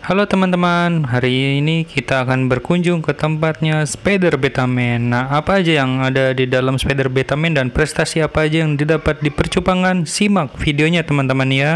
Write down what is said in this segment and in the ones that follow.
Halo teman-teman, hari ini kita akan berkunjung ke tempatnya Spider Betamen. Nah, apa aja yang ada di dalam Spider Betamen dan prestasi apa aja yang didapat di percupangan? Simak videonya teman-teman ya.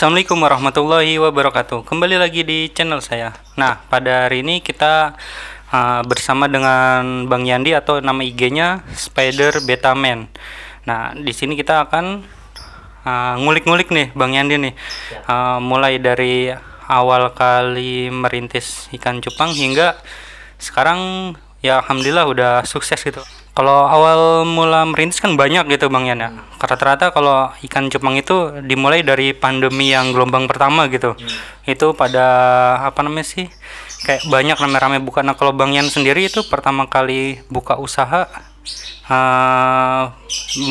Assalamualaikum warahmatullahi wabarakatuh Kembali lagi di channel saya Nah pada hari ini kita uh, bersama dengan Bang Yandi atau nama IG nya Spider Beta Man. Nah di sini kita akan uh, ngulik-ngulik uh, nih Bang Yandi nih ya. uh, Mulai dari awal kali merintis ikan cupang hingga sekarang ya Alhamdulillah udah sukses gitu kalau awal mula merintis kan banyak gitu Bang Yana. Hmm. Karena ternyata kalau ikan cupang itu dimulai dari pandemi yang gelombang pertama gitu. Hmm. Itu pada apa namanya sih? Kayak banyak rame-rame buka. Nah, kalau Bang Yan sendiri itu pertama kali buka usaha uh,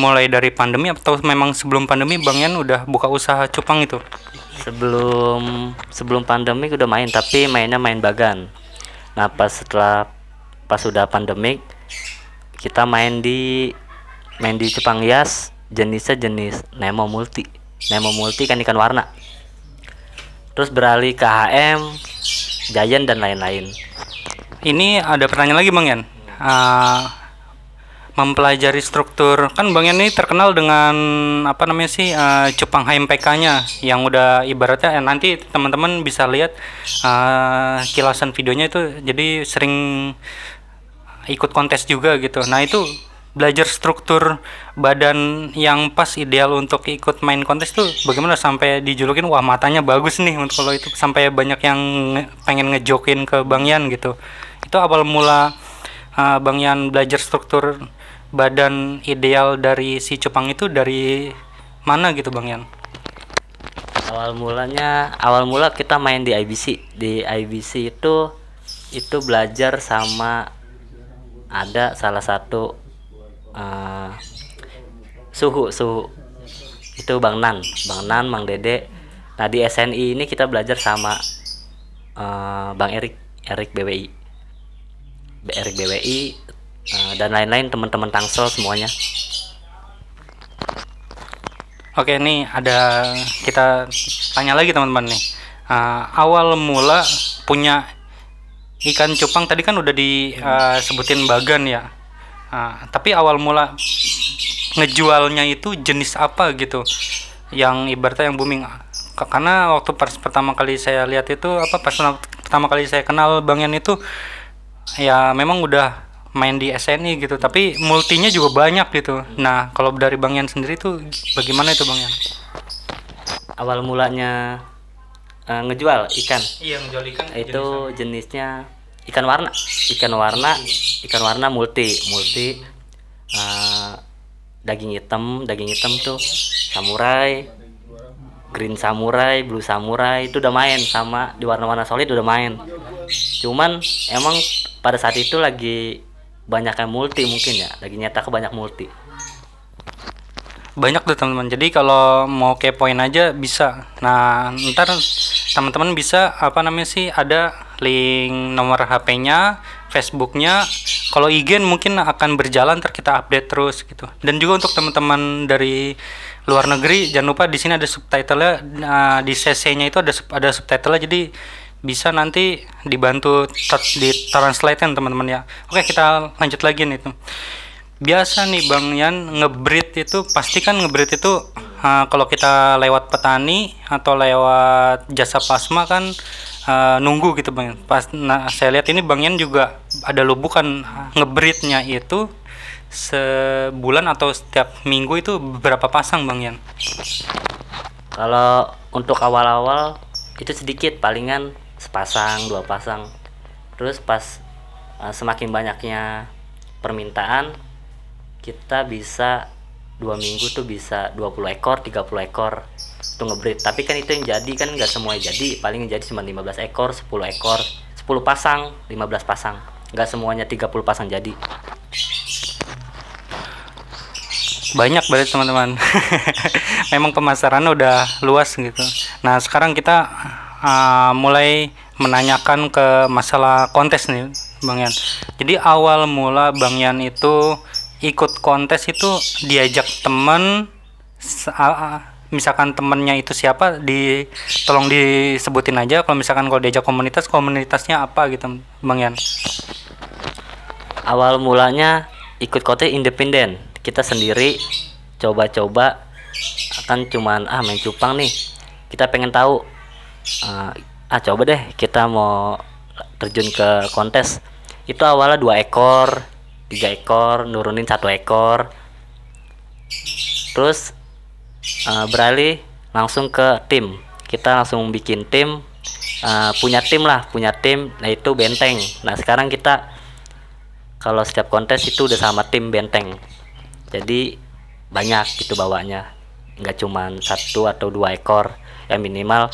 mulai dari pandemi atau memang sebelum pandemi Bang Yan udah buka usaha cupang itu? Sebelum sebelum pandemi udah main, tapi mainnya main bagan. Nah, pas setelah pas sudah pandemik kita main di main di Jepang Yas jenisnya jenis Nemo Multi Nemo Multi kan ikan warna terus beralih ke HM Giant dan lain-lain ini ada pertanyaan lagi Bang Yan uh, mempelajari struktur kan Bang Yan ini terkenal dengan apa namanya sih uh, ah, cupang HMPK nya yang udah ibaratnya eh, nanti teman-teman bisa lihat uh, kilasan videonya itu jadi sering ikut kontes juga gitu nah itu belajar struktur badan yang pas ideal untuk ikut main kontes tuh bagaimana sampai dijulukin wah matanya bagus nih untuk kalau itu sampai banyak yang pengen ngejokin ke Bang Yan gitu itu awal mula uh, Bang Yan belajar struktur badan ideal dari si Cupang itu dari mana gitu Bang Yan awal mulanya awal mula kita main di IBC di IBC itu itu belajar sama ada salah satu eh, suhu suhu itu Bang Nan, Bang Nan, Mang Dede. Nah di SNI ini kita belajar sama uh, Bang Erik, Erik BWI, Erik BWI uh, eh, dan lain-lain teman-teman Tangsel semuanya. Oke ini ada kita tanya lagi teman-teman nih uh, awal mula punya ikan cupang tadi kan udah disebutin iya. eh, uh, bagan ya. Uh, tapi awal mula ngejualnya itu jenis apa gitu? Yang ibaratnya yang booming. Karena waktu pas pertama kali saya lihat itu apa pas pertama kali saya kenal Bang Yan itu ya memang udah main di SNI gitu, tapi multinya juga banyak gitu. Nah, kalau dari Bang Yan sendiri tuh bagaimana itu Bang Yan? Awal mulanya uh, ngejual ikan iya ngejual ikan nah, itu jenisnya. jenisnya ikan warna ikan warna iya. ikan warna multi multi uh, daging hitam daging hitam tuh samurai green samurai blue samurai itu udah main sama di warna-warna solid udah main cuman emang pada saat itu lagi banyaknya multi mungkin ya lagi nyetak banyak multi banyak tuh teman-teman jadi kalau mau kepoin aja bisa nah ntar teman-teman bisa apa namanya sih ada link nomor HP-nya Facebooknya kalau IG mungkin akan berjalan ntar kita update terus gitu dan juga untuk teman-teman dari luar negeri jangan lupa di sini ada subtitlenya nah, di CC-nya itu ada ada subtitlenya jadi bisa nanti dibantu di translate kan teman-teman ya oke kita lanjut lagi nih tuh biasa nih Bang Yan ngebreed itu pasti kan ngebreed itu uh, kalau kita lewat petani atau lewat jasa plasma kan uh, nunggu gitu Bang Pas nah saya lihat ini Bang Yan juga ada lubukan ngebreednya itu sebulan atau setiap minggu itu berapa pasang Bang Yan? Kalau untuk awal-awal itu sedikit palingan sepasang, dua pasang. Terus pas uh, semakin banyaknya permintaan kita bisa dua minggu tuh bisa 20 ekor 30 ekor tuh ngebreed tapi kan itu yang jadi kan nggak semua jadi paling yang jadi cuma 15 ekor 10 ekor 10 pasang 15 pasang nggak semuanya 30 pasang jadi banyak banget teman-teman memang pemasaran udah luas gitu nah sekarang kita uh, mulai menanyakan ke masalah kontes nih Bang Yan jadi awal mula Bang Yan itu ikut kontes itu diajak temen misalkan temennya itu siapa di tolong disebutin aja kalau misalkan kalau diajak komunitas komunitasnya apa gitu Bang Yan awal mulanya ikut kote independen kita sendiri coba-coba akan cuman ah main cupang nih kita pengen tahu uh, ah coba deh kita mau terjun ke kontes itu awalnya dua ekor tiga ekor nurunin satu ekor terus uh, beralih langsung ke tim kita langsung bikin tim uh, punya tim lah punya tim nah itu benteng nah sekarang kita kalau setiap kontes itu udah sama tim benteng jadi banyak gitu bawanya nggak cuma satu atau dua ekor ya minimal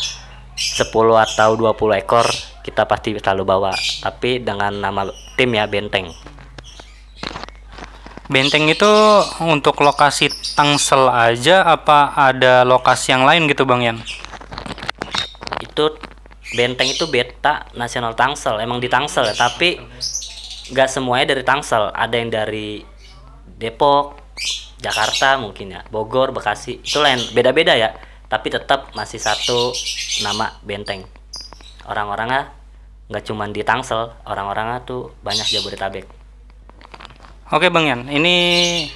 10 atau 20 ekor kita pasti selalu bawa tapi dengan nama tim ya benteng Benteng itu untuk lokasi Tangsel aja apa ada lokasi yang lain gitu Bang Yan? Itu Benteng itu beta nasional Tangsel, emang di Tangsel ya, tapi nggak semuanya dari Tangsel, ada yang dari Depok, Jakarta mungkin ya, Bogor, Bekasi, itu lain beda-beda ya, tapi tetap masih satu nama Benteng. Orang-orangnya nggak cuma di Tangsel, orang-orangnya tuh banyak Jabodetabek. Oke Bang Yan, ini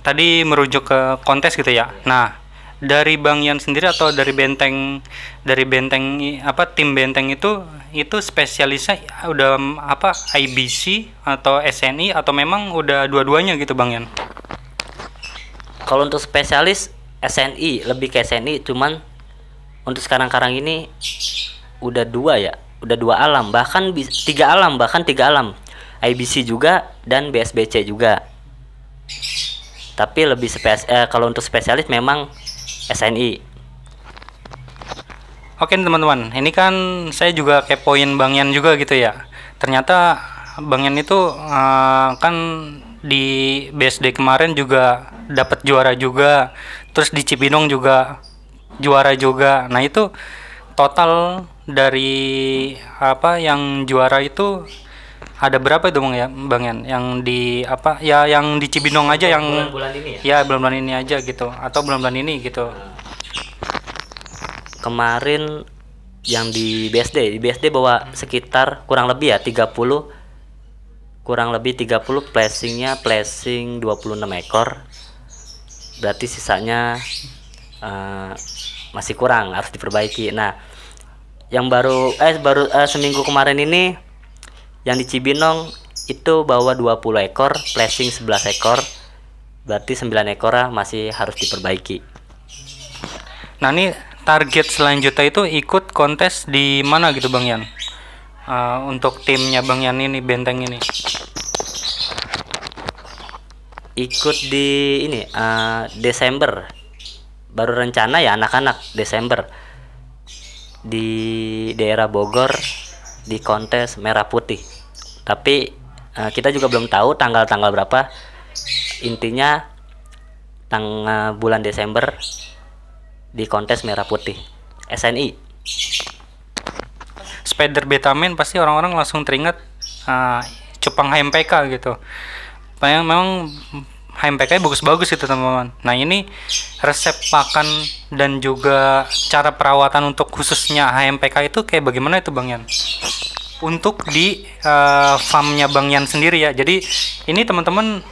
tadi merujuk ke kontes gitu ya. Nah, dari Bang Yan sendiri atau dari benteng dari benteng apa tim benteng itu itu spesialisnya udah apa IBC atau SNI atau memang udah dua-duanya gitu Bang Yan? Kalau untuk spesialis SNI lebih ke SNI cuman untuk sekarang-karang ini udah dua ya udah dua alam bahkan tiga alam bahkan tiga alam IBC juga dan BSBC juga tapi lebih spes eh, kalau untuk spesialis memang SNI Oke teman-teman ini kan saya juga kepoin Bang Yan juga gitu ya ternyata Bang Yan itu uh, kan di BSD kemarin juga dapat juara juga terus di Cibinong juga juara juga nah itu total dari apa yang juara itu ada berapa itu bang ya bang Yan yang di apa ya yang di Cibinong aja yang bulan-bulan ini ya, ya bulan-bulan ini aja gitu atau bulan-bulan ini gitu kemarin yang di BSD di BSD bawa hmm. sekitar kurang lebih ya 30 kurang lebih 30 placingnya placing 26 ekor berarti sisanya uh, masih kurang harus diperbaiki nah yang baru eh baru uh, seminggu kemarin ini yang di Cibinong itu bawa 20 ekor flashing 11 ekor berarti 9 ekor masih harus diperbaiki nah ini target selanjutnya itu ikut kontes di mana gitu Bang Yan uh, untuk timnya Bang Yan ini benteng ini ikut di ini uh, Desember baru rencana ya anak-anak Desember di daerah Bogor di kontes merah putih tapi uh, kita juga belum tahu tanggal-tanggal berapa intinya tanggal bulan Desember di kontes merah putih SNI spider betamin pasti orang-orang langsung teringat uh, cupang HMPK gitu Yang memang HMPK bagus-bagus itu teman-teman nah ini resep makan dan juga cara perawatan untuk khususnya HMPK itu kayak bagaimana itu Bang Yan? untuk di uh, farmnya Bang Yan sendiri ya. Jadi ini teman-teman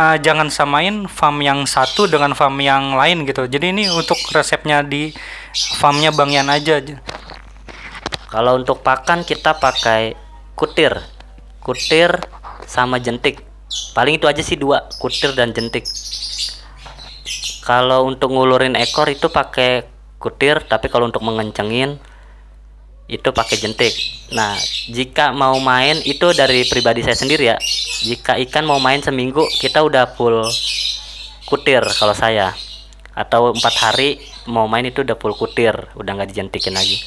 uh, jangan samain farm yang satu dengan farm yang lain gitu. Jadi ini untuk resepnya di farmnya Bang Yan aja. Kalau untuk pakan kita pakai kutir, kutir sama jentik. Paling itu aja sih dua, kutir dan jentik. Kalau untuk ngulurin ekor itu pakai kutir, tapi kalau untuk mengencengin itu pakai jentik. Nah, jika mau main itu dari pribadi saya sendiri ya. Jika ikan mau main seminggu, kita udah full kutir kalau saya. Atau empat hari mau main itu udah full kutir, udah nggak dijentikin lagi.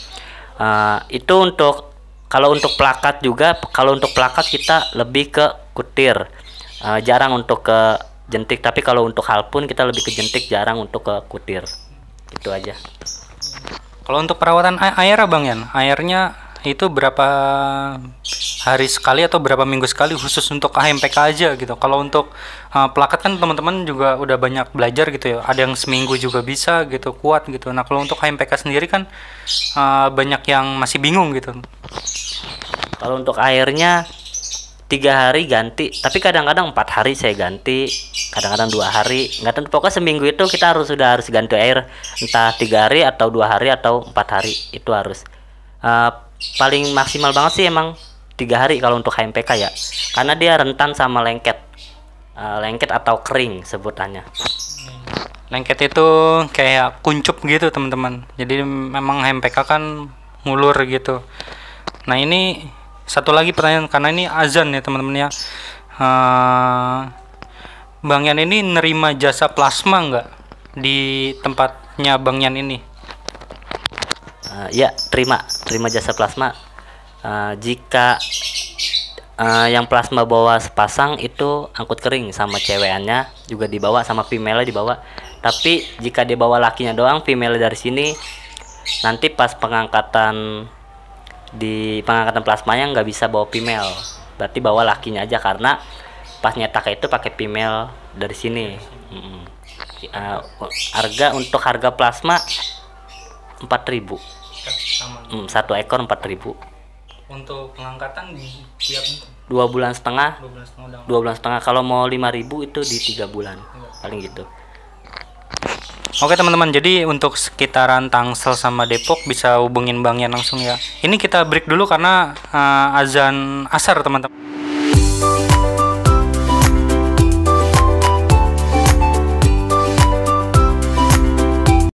Uh, itu untuk kalau untuk plakat juga, kalau untuk plakat kita lebih ke kutir. Uh, jarang untuk ke jentik, tapi kalau untuk hal pun kita lebih ke jentik, jarang untuk ke kutir. Itu aja. Kalau untuk perawatan air Bang Yan, airnya itu berapa hari sekali atau berapa minggu sekali khusus untuk AMPK aja gitu. Kalau untuk uh, pelakat kan teman-teman juga udah banyak belajar gitu ya. Ada yang seminggu juga bisa gitu, kuat gitu. Nah, kalau untuk AMPK sendiri kan uh, banyak yang masih bingung gitu. Kalau untuk airnya tiga hari ganti tapi kadang-kadang empat hari saya ganti kadang-kadang dua hari nggak tentu pokoknya seminggu itu kita harus sudah harus ganti air entah tiga hari atau dua hari atau empat hari itu harus uh, paling maksimal banget sih emang tiga hari kalau untuk HMPK ya karena dia rentan sama lengket uh, lengket atau kering sebutannya lengket itu kayak kuncup gitu teman-teman jadi memang HMPK kan mulur gitu nah ini satu lagi pertanyaan karena ini azan ya teman-teman ya uh, Bang Yan ini nerima jasa plasma nggak di tempatnya Bang Yan ini uh, ya terima terima jasa plasma uh, jika uh, yang plasma bawa sepasang itu angkut kering sama cewekannya juga dibawa sama female dibawa tapi jika dibawa lakinya doang female dari sini nanti pas pengangkatan di pengangkatan plasmanya nggak bisa bawa female berarti bawa lakinya aja karena pas nyetak itu pakai female dari sini hmm. uh, harga untuk harga plasma 4000 hmm, satu ekor 4000 untuk pengangkatan tiap dua bulan setengah dua bulan setengah, bulan setengah. kalau mau 5000 itu di tiga bulan iya. paling gitu Oke teman-teman, jadi untuk sekitaran Tangsel sama Depok bisa hubungin Bang Yan langsung ya. Ini kita break dulu karena uh, azan asar teman-teman.